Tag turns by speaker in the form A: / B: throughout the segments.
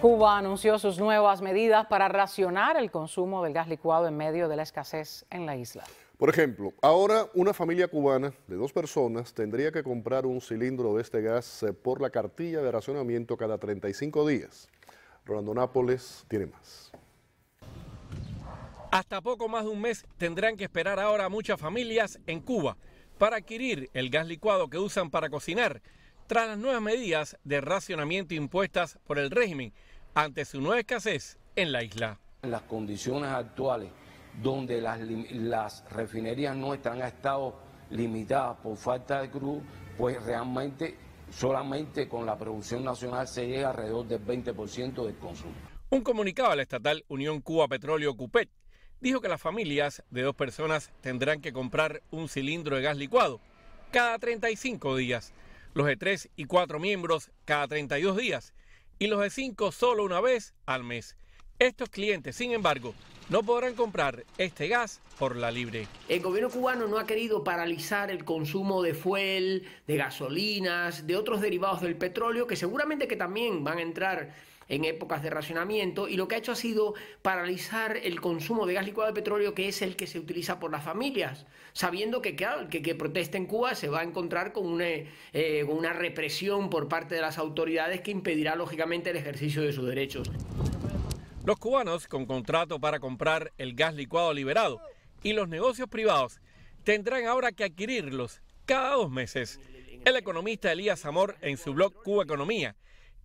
A: Cuba anunció sus nuevas medidas para racionar el consumo del gas licuado en medio de la escasez en la isla.
B: Por ejemplo, ahora una familia cubana de dos personas tendría que comprar un cilindro de este gas eh, por la cartilla de racionamiento cada 35 días. Rolando Nápoles tiene más. Hasta poco más de un mes tendrán que esperar ahora muchas familias en Cuba para adquirir el gas licuado que usan para cocinar tras las nuevas medidas de racionamiento impuestas por el régimen ante su nueva escasez en la isla. En las condiciones actuales, donde las, refinerías no están a estado limitadas por falta de crudo, pues realmente solamente con la producción nacional se llega alrededor del 20% del consumo. Un comunicado a la estatal Unión Cuba Petróleo Cupet dijo que las familias de dos personas tendrán que comprar un cilindro de gas licuado cada 35 días los de tres y cuatro miembros cada 32 días y los de cinco solo una vez al mes. Estos clientes, sin embargo, no podrán comprar este gas por la libre.
A: El gobierno cubano no ha querido paralizar el consumo de fuel, de gasolinas, de otros derivados del petróleo que seguramente que también van a entrar en épocas de racionamiento y lo que ha hecho ha sido paralizar el consumo de gas licuado de petróleo que es el que se utiliza por las familias, sabiendo que claro, que, proteste en Cuba se va a encontrar con una, eh, una represión por parte de las autoridades que impedirá lógicamente el ejercicio de sus derechos.
B: Los cubanos con contrato para comprar el gas licuado liberado y los negocios privados tendrán ahora que adquirirlos cada dos meses. El economista Elías Amor en su blog Cuba Economía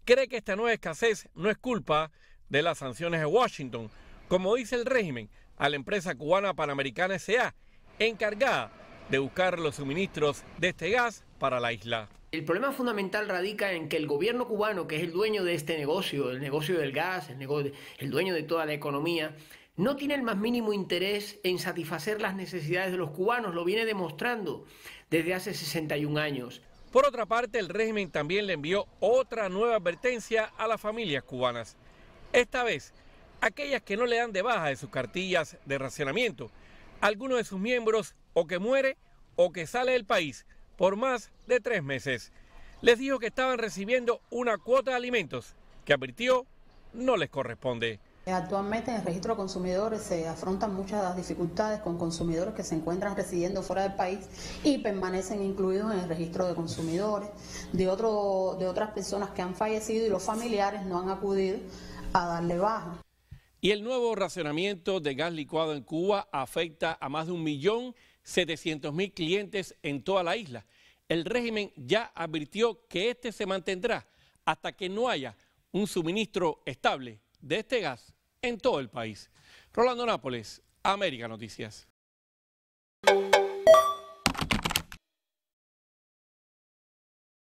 B: cree que esta nueva escasez no es culpa de las sanciones de Washington, como dice el régimen a la empresa cubana Panamericana SA, encargada de buscar los suministros de este gas para la isla.
A: El problema fundamental radica en que el gobierno cubano, que es el dueño de este negocio, el negocio del gas, el, el dueño de toda la economía, no tiene el más mínimo interés en satisfacer las necesidades de los cubanos, lo viene demostrando desde hace 61 años.
B: Por otra parte, el régimen también le envió otra nueva advertencia a las familias cubanas. Esta vez, aquellas que no le dan de baja de sus cartillas de racionamiento, alguno de sus miembros o que muere o que sale del país por más de tres meses. Les dijo que estaban recibiendo una cuota de alimentos que advirtió no les corresponde.
A: Actualmente en el registro de consumidores se afrontan muchas las dificultades con consumidores que se encuentran residiendo fuera del país y permanecen incluidos en el registro de consumidores de, otro, de otras personas que han fallecido y los familiares no han acudido a darle baja.
B: Y el nuevo racionamiento de gas licuado en Cuba afecta a más de 1.700.000 clientes en toda la isla. El régimen ya advirtió que este se mantendrá hasta que no haya un suministro estable de este gas en todo el país. Rolando Nápoles, América Noticias.